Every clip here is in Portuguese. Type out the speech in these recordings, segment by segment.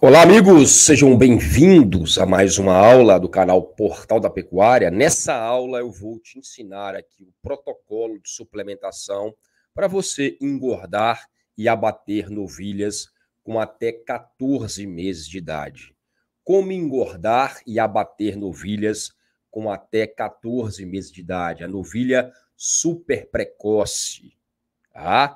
Olá, amigos, sejam bem-vindos a mais uma aula do canal Portal da Pecuária. Nessa aula, eu vou te ensinar aqui o protocolo de suplementação para você engordar e abater novilhas com até 14 meses de idade. Como engordar e abater novilhas com até 14 meses de idade? A novilha super precoce. Tá?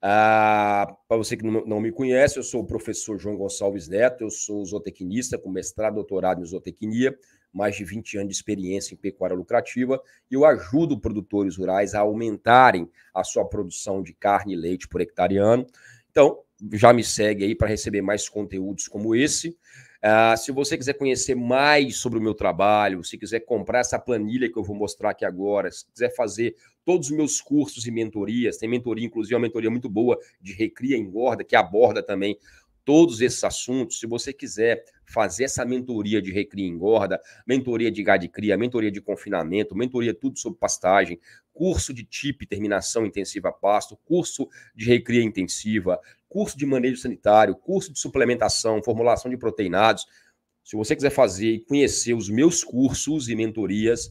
Ah, Para você que não, me conhece, eu sou o professor João Gonçalves Neto, eu sou zootecnista com mestrado, doutorado em zootecnia, mais de 20 anos de experiência em pecuária lucrativa, e eu ajudo produtores rurais a aumentarem a sua produção de carne e leite por hectare ano. Então, já me segue aí para receber mais conteúdos como esse. Ah, se você quiser conhecer mais sobre o meu trabalho, se quiser comprar essa planilha que eu vou mostrar aqui agora, se quiser fazer todos os meus cursos e mentorias, tem mentoria, inclusive é uma mentoria muito boa de Recria Engorda, que aborda também todos esses assuntos. Se você quiser fazer essa mentoria de Recria Engorda, mentoria de gado e cria, mentoria de confinamento, mentoria tudo sobre pastagem, curso de TIP, terminação intensiva pasto, curso de recria intensiva, curso de manejo sanitário, curso de suplementação, formulação de proteinados, se você quiser fazer e conhecer os meus cursos e mentorias,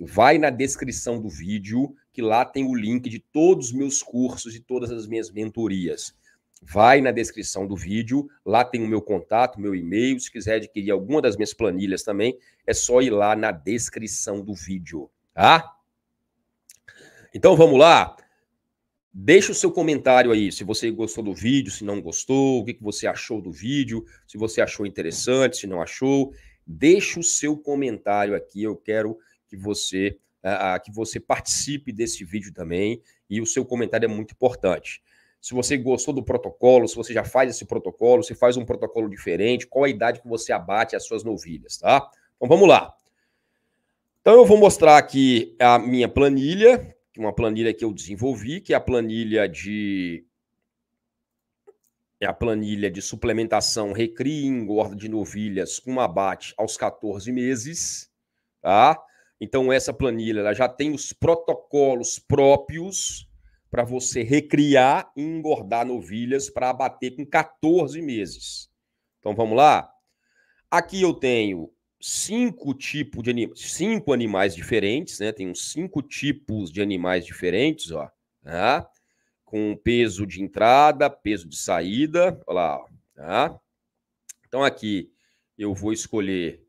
vai na descrição do vídeo que lá tem o link de todos os meus cursos e todas as minhas mentorias. Vai na descrição do vídeo, lá tem o meu contato, meu e-mail. Se quiser adquirir alguma das minhas planilhas também, é só ir lá na descrição do vídeo, tá? Então vamos lá. Deixa o seu comentário aí, se você gostou do vídeo, se não gostou, o que você achou do vídeo, se você achou interessante, se não achou. Deixa o seu comentário aqui, eu quero que você a, que você participe desse vídeo também e o seu comentário é muito importante. Se você gostou do protocolo, se você já faz esse protocolo, se faz um protocolo diferente, qual a idade que você abate as suas novilhas, tá? Então vamos lá. Então eu vou mostrar aqui a minha planilha, uma planilha que eu desenvolvi, que é a planilha de é a planilha de suplementação recria e engorda de novilhas com abate aos 14 meses, tá? Então, essa planilha ela já tem os protocolos próprios para você recriar e engordar novilhas para abater com 14 meses. Então, vamos lá? Aqui eu tenho cinco tipos de animais, cinco animais diferentes, né? Tem uns cinco tipos de animais diferentes, ó, tá? com peso de entrada, peso de saída, ó lá, ó, tá? Então aqui eu vou escolher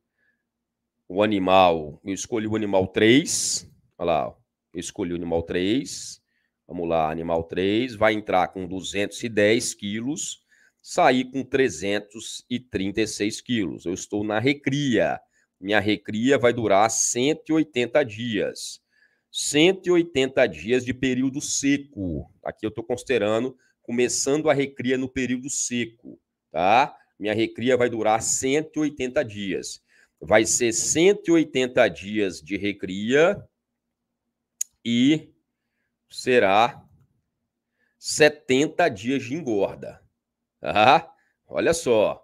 o animal, eu escolhi o animal 3, olha lá, eu escolhi o animal 3, vamos lá, animal 3, vai entrar com 210 quilos, sair com 336 quilos. Eu estou na recria, minha recria vai durar 180 dias. 180 dias de período seco. Aqui eu estou considerando começando a recria no período seco, tá? Minha recria vai durar 180 dias vai ser 180 dias de recria e será 70 dias de engorda. Ah, olha só.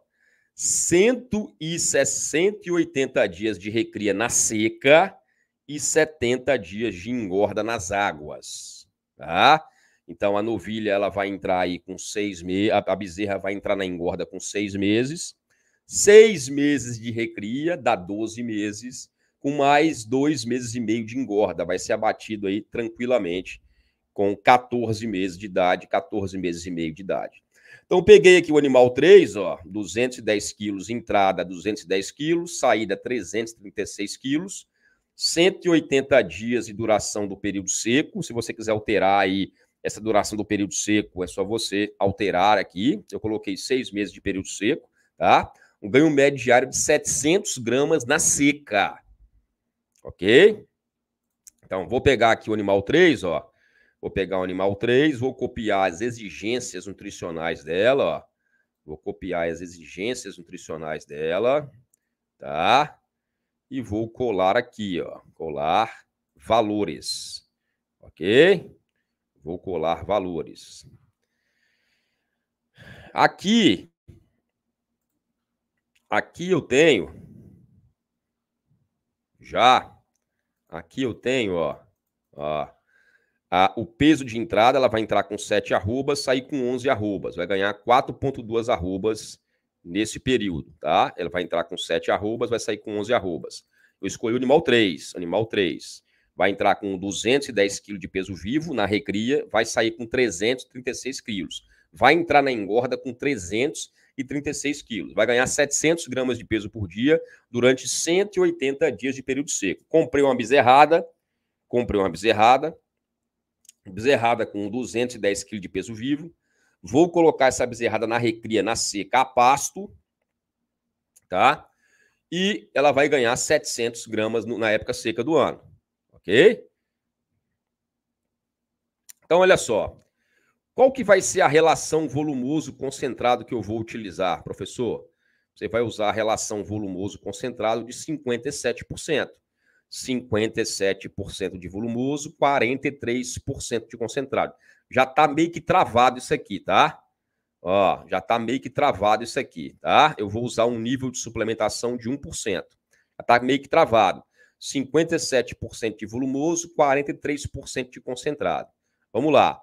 180 dias de recria na seca e 70 dias de engorda nas águas. Tá? Então a novilha ela vai entrar aí com seis meses, a bezerra vai entrar na engorda com seis meses seis meses de recria, dá 12 meses, com mais dois meses e meio de engorda. Vai ser abatido aí tranquilamente, com 14 meses de idade, 14 meses e meio de idade. Então, peguei aqui o animal 3, ó, 210 quilos, entrada 210 quilos, saída 336 quilos, 180 dias de duração do período seco. Se você quiser alterar aí essa duração do período seco, é só você alterar aqui. Eu coloquei seis meses de período seco, tá? um ganho médio diário de 700 gramas na seca. Ok? Então, vou pegar aqui o animal 3, ó. Vou pegar o animal 3, vou copiar as exigências nutricionais dela, ó. Vou copiar as exigências nutricionais dela, tá? E vou colar aqui, ó. Colar valores, ok? Vou colar valores. Aqui, Aqui eu tenho. Já. Aqui eu tenho, ó. ó a, o peso de entrada, ela vai entrar com 7 arrobas, sair com 11 arrobas. Vai ganhar 4,2 arrobas nesse período, tá? Ela vai entrar com 7 arrobas, vai sair com 11 arrobas. Eu escolhi o animal 3, animal 3. Vai entrar com 210 quilos de peso vivo na recria, vai sair com 336 quilos. Vai entrar na engorda com 300 e 36 quilos. Vai ganhar 700 gramas de peso por dia durante 180 dias de período seco. Comprei uma bezerrada, comprei uma bezerrada, bezerrada com 210 quilos de peso vivo. Vou colocar essa bezerrada na recria, na seca, a pasto, tá? E ela vai ganhar 700 gramas na época seca do ano, ok? Então, olha só. Qual que vai ser a relação volumoso-concentrado que eu vou utilizar, professor? Você vai usar a relação volumoso-concentrado de 57%. 57% de volumoso, 43% de concentrado. Já está meio que travado isso aqui, tá? Ó, já está meio que travado isso aqui, tá? Eu vou usar um nível de suplementação de 1%. Já está meio que travado. 57% de volumoso, 43% de concentrado. Vamos lá.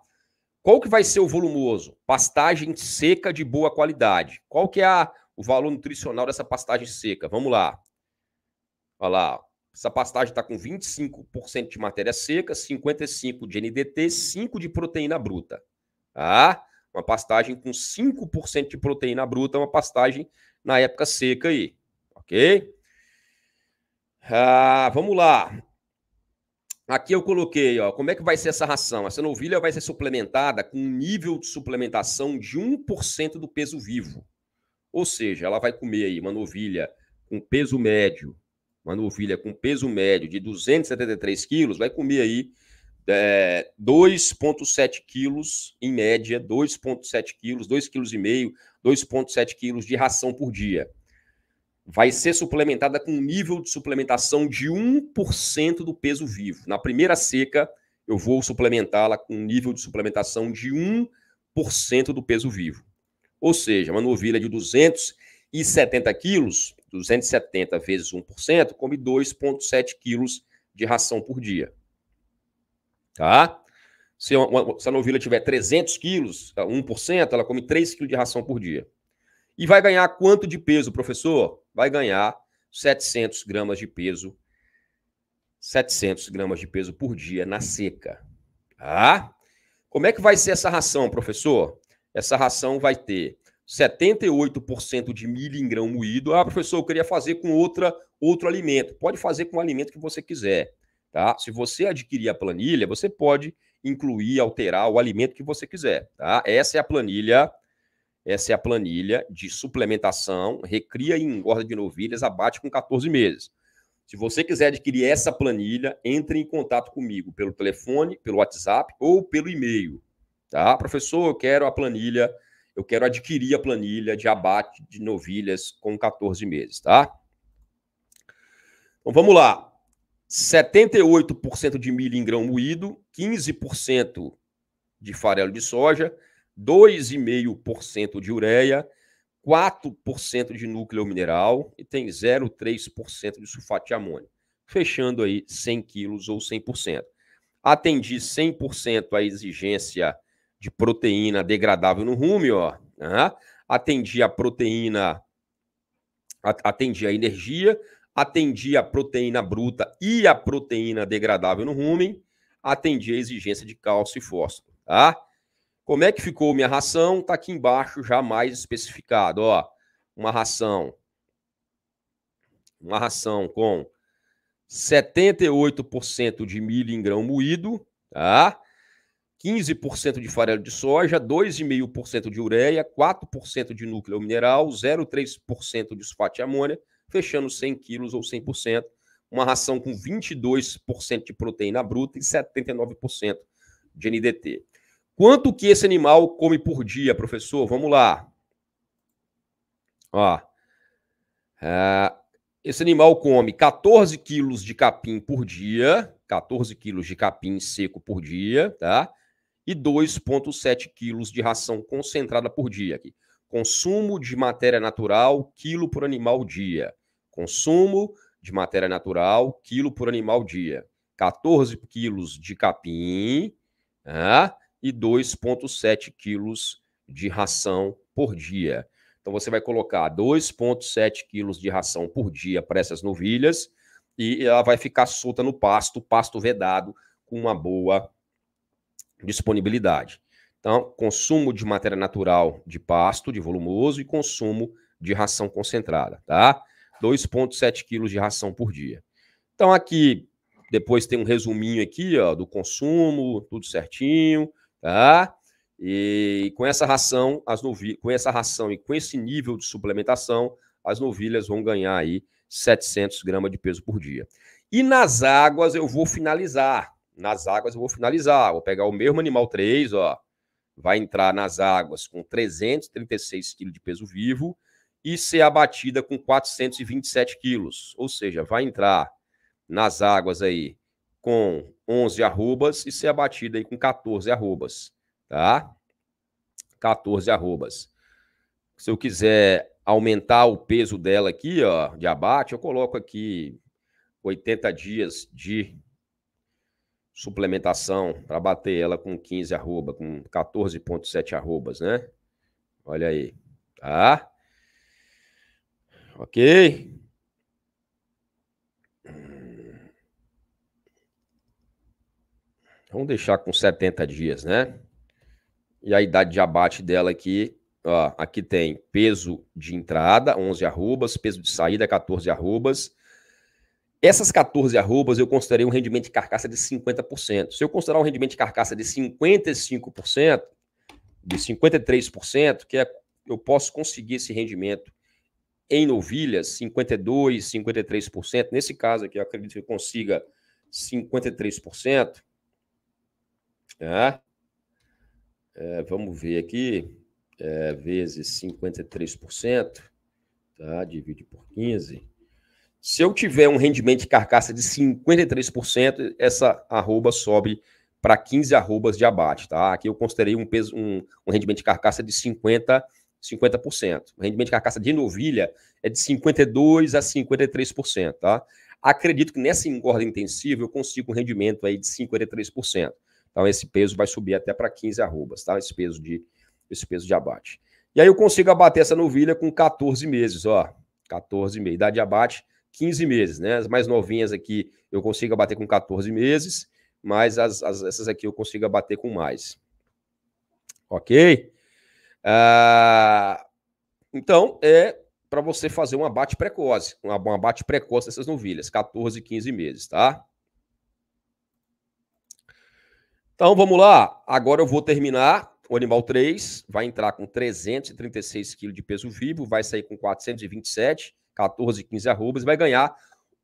Qual que vai ser o volumoso? Pastagem seca de boa qualidade. Qual que é a, o valor nutricional dessa pastagem seca? Vamos lá. Olha lá. Essa pastagem está com 25% de matéria seca, 55% de NDT, 5% de proteína bruta. Ah, Uma pastagem com 5% de proteína bruta, uma pastagem na época seca aí. Ok? Ah, vamos lá. Aqui eu coloquei, ó, como é que vai ser essa ração? Essa novilha vai ser suplementada com um nível de suplementação de 1% do peso vivo. Ou seja, ela vai comer aí uma novilha com peso médio, uma novilha com peso médio de 273 quilos, vai comer aí é, 2,7 quilos em média, 2,7 quilos, 2,5 quilos, 2,7 quilos de ração por dia vai ser suplementada com um nível de suplementação de 1% do peso vivo. Na primeira seca, eu vou suplementá-la com um nível de suplementação de 1% do peso vivo. Ou seja, uma novilha de 270 quilos, 270 vezes 1%, come 2,7 quilos de ração por dia. Tá? Se, uma, se a novilha tiver 300 quilos, 1%, é ela come 3 quilos de ração por dia. E vai ganhar quanto de peso, professor? vai ganhar 700 gramas de peso, 700 gramas de peso por dia na seca. Tá? Como é que vai ser essa ração, professor? Essa ração vai ter 78% de milho em grão moído. Ah, professor, eu queria fazer com outra, outro alimento. Pode fazer com o alimento que você quiser. Tá? Se você adquirir a planilha, você pode incluir, alterar o alimento que você quiser. Tá? Essa é a planilha essa é a planilha de suplementação, recria e engorda de novilhas, abate com 14 meses. Se você quiser adquirir essa planilha, entre em contato comigo pelo telefone, pelo WhatsApp ou pelo e-mail. Tá? Professor, eu quero a planilha, eu quero adquirir a planilha de abate de novilhas com 14 meses, tá? Então vamos lá. 78% de milho em grão moído, 15% de farelo de soja, 2,5% de ureia, 4% de núcleo mineral e tem 0,3% de sulfato de amônio, fechando aí 100 quilos ou 100%. Atendi 100% a exigência de proteína degradável no rumo, ó. Atendi a proteína, atendi a energia, atendi a proteína bruta e a proteína degradável no rumen, atendi a exigência de cálcio e fósforo, tá? Como é que ficou minha ração? Está aqui embaixo já mais especificado. Ó, uma ração. Uma ração com 78% de milho em grão moído, tá? 15% de farelo de soja, 2,5% de ureia, 4% de núcleo mineral, 0,3% de sulfato de amônia, fechando 100 quilos ou 100%, uma ração com 22% de proteína bruta e 79% de NDT. Quanto que esse animal come por dia, professor? Vamos lá. Ó, é, esse animal come 14 quilos de capim por dia, 14 quilos de capim seco por dia, tá? E 2,7 quilos de ração concentrada por dia. Aqui. Consumo de matéria natural, quilo por animal dia. Consumo de matéria natural, quilo por animal dia. 14 quilos de capim, tá? e 2,7 quilos de ração por dia. Então você vai colocar 2,7 quilos de ração por dia para essas novilhas e ela vai ficar solta no pasto, pasto vedado, com uma boa disponibilidade. Então, consumo de matéria natural de pasto, de volumoso, e consumo de ração concentrada, tá? 2,7 quilos de ração por dia. Então, aqui, depois tem um resuminho aqui, ó, do consumo, tudo certinho tá? E com essa ração, as novi com essa ração e com esse nível de suplementação, as novilhas vão ganhar aí 700 gramas de peso por dia. E nas águas eu vou finalizar. Nas águas eu vou finalizar. Vou pegar o mesmo animal 3, ó. Vai entrar nas águas com 336 quilos de peso vivo e ser abatida com 427 quilos. Ou seja, vai entrar nas águas aí com 11 arrobas e ser abatida aí com 14 arrobas, tá? 14 arrobas. Se eu quiser aumentar o peso dela aqui, ó, de abate, eu coloco aqui 80 dias de suplementação para bater ela com 15 arroba, com 14.7 arrobas, né? Olha aí, tá? Ok? Vamos deixar com 70 dias, né? E a idade de abate dela aqui, ó, aqui tem peso de entrada, 11 arrobas, peso de saída, 14 arrobas. Essas 14 arrobas eu considerei um rendimento de carcaça de 50%. Se eu considerar um rendimento de carcaça de 55%, de 53%, que é eu posso conseguir esse rendimento em novilhas, 52, 53%. Nesse caso aqui, eu acredito que eu consiga 53%. Tá? É, vamos ver aqui, é, vezes 53%, tá? divide por 15. Se eu tiver um rendimento de carcaça de 53%, essa arroba sobe para 15 arrobas de abate. Tá? Aqui eu considerei um, peso, um, um rendimento de carcaça de 50%. 50%. O rendimento de carcaça de novilha é de 52% a 53%. Tá? Acredito que nessa engorda intensiva eu consigo um rendimento aí de 53%. Então esse peso vai subir até para 15 arrobas, tá? Esse peso de esse peso de abate. E aí eu consigo abater essa novilha com 14 meses, ó. 14 meses. Idade de abate, 15 meses, né? As mais novinhas aqui eu consigo abater com 14 meses, mas as, as essas aqui eu consigo abater com mais. Ok? Ah, então, é para você fazer um abate precoce, um abate precoce dessas novilhas, 14, 15 meses, tá? Então vamos lá. Agora eu vou terminar. O animal 3 vai entrar com 336 quilos de peso vivo, vai sair com 427, 14, 15 arrobas, vai ganhar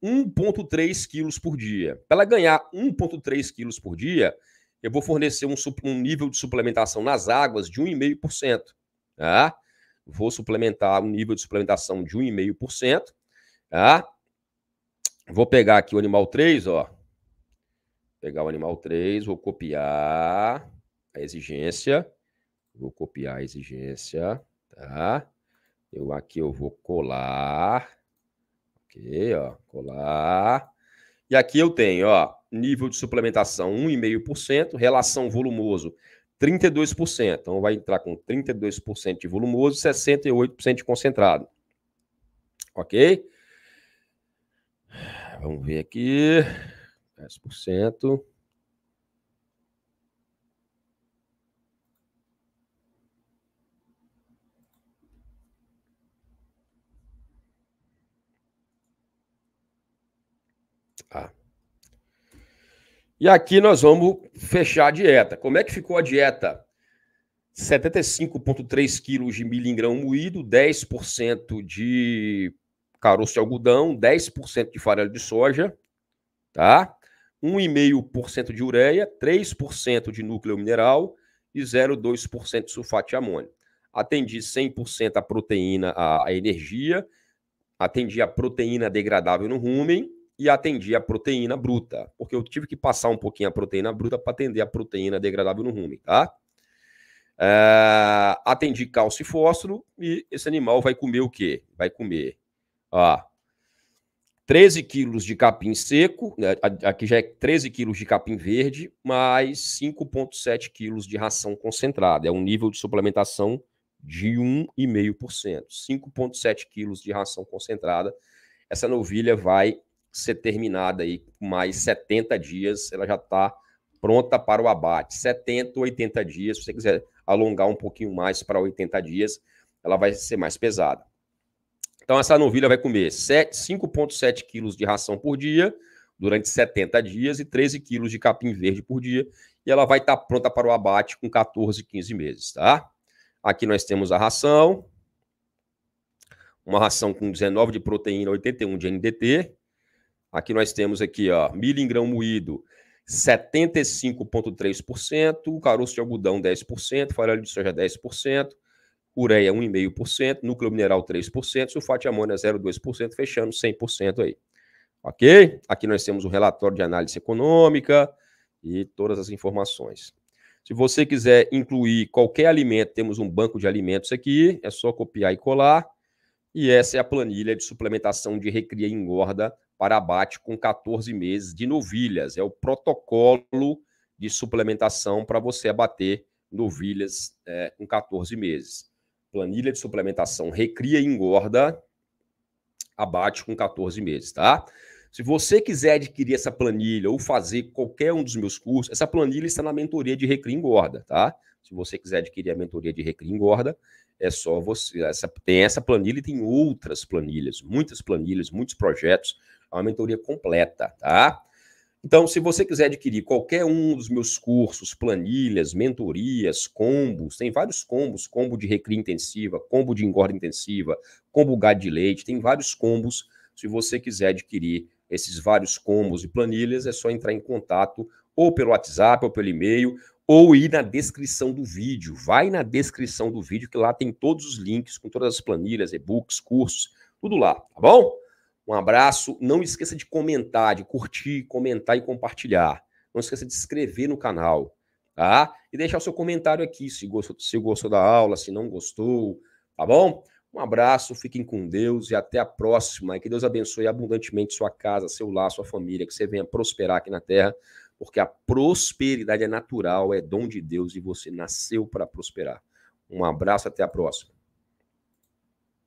1,3 quilos por dia. Para ela ganhar 1,3 quilos por dia, eu vou fornecer um, um, nível de suplementação nas águas de 1,5%. Tá? Vou suplementar um nível de suplementação de 1,5%. Tá? Vou pegar aqui o animal 3, ó pegar o animal 3, vou copiar a exigência. Vou copiar a exigência, tá? Eu aqui eu vou colar. OK, ó, colar. E aqui eu tenho, ó, nível de suplementação 1,5%, relação volumoso 32%. Então vai entrar com 32% de volumoso e 68% de concentrado. OK? Vamos ver aqui. 10%. Tá. E aqui nós vamos fechar a dieta. Como é que ficou a dieta? 75,3 quilos de milho em grão moído, 10% de caroço de algodão, 10% de farelo de soja, tá? 1,5% de ureia, 3% de núcleo mineral e 0,2% de sulfato de amônio. Atendi 100% a proteína, a, energia, atendi a proteína degradável no rumen e atendi a proteína bruta, porque eu tive que passar um pouquinho a proteína bruta para atender a proteína degradável no rumen, tá? É, atendi cálcio e fósforo e esse animal vai comer o quê? Vai comer ó, 13 quilos de capim seco, né, aqui já é 13 quilos de capim verde, mais 5,7 quilos de ração concentrada. É um nível de suplementação de 1,5%. 5,7 quilos de ração concentrada. Essa novilha vai ser terminada aí mais 70 dias, ela já está pronta para o abate. 70, 80 dias, se você quiser alongar um pouquinho mais para 80 dias, ela vai ser mais pesada. Então, essa novilha vai comer 5,7 quilos de ração por dia durante 70 dias e 13 quilos de capim verde por dia. E ela vai estar tá pronta para o abate com 14, 15 meses, tá? Aqui nós temos a ração. Uma ração com 19 de proteína, 81 de NDT. Aqui nós temos aqui, ó, milho em grão moído, 75,3%, caroço de algodão, 10%, farelo de soja, 10%, ureia 1,5%, núcleo mineral 3%, sulfato de amônia 0,2%, fechando 100% aí. Ok? Aqui nós temos o relatório de análise econômica e todas as informações. Se você quiser incluir qualquer alimento, temos um banco de alimentos aqui, é só copiar e colar. E essa é a planilha de suplementação de recria e engorda para abate com 14 meses de novilhas. É o protocolo de suplementação para você abater novilhas é, com 14 meses planilha de suplementação recria e engorda, abate com 14 meses, tá? Se você quiser adquirir essa planilha ou fazer qualquer um dos meus cursos, essa planilha está na mentoria de recria e engorda, tá? Se você quiser adquirir a mentoria de recria e engorda, é só você. Essa, tem essa planilha e tem outras planilhas, muitas planilhas, muitos projetos. É uma mentoria completa, tá? Então, se você quiser adquirir qualquer um dos meus cursos, planilhas, mentorias, combos, tem vários combos, combo de recria intensiva, combo de engorda intensiva, combo gado de leite, tem vários combos. Se você quiser adquirir esses vários combos e planilhas, é só entrar em contato ou pelo WhatsApp ou pelo e-mail ou ir na descrição do vídeo. Vai na descrição do vídeo que lá tem todos os links com todas as planilhas, e-books, cursos, tudo lá, tá bom? Um abraço. Não esqueça de comentar, de curtir, comentar e compartilhar. Não esqueça de se inscrever no canal, tá? E deixar o seu comentário aqui se gostou, se gostou da aula, se não gostou, tá bom? Um abraço, fiquem com Deus e até a próxima. E que Deus abençoe abundantemente sua casa, seu lar, sua família, que você venha prosperar aqui na terra, porque a prosperidade é natural, é dom de Deus e você nasceu para prosperar. Um abraço, até a próxima.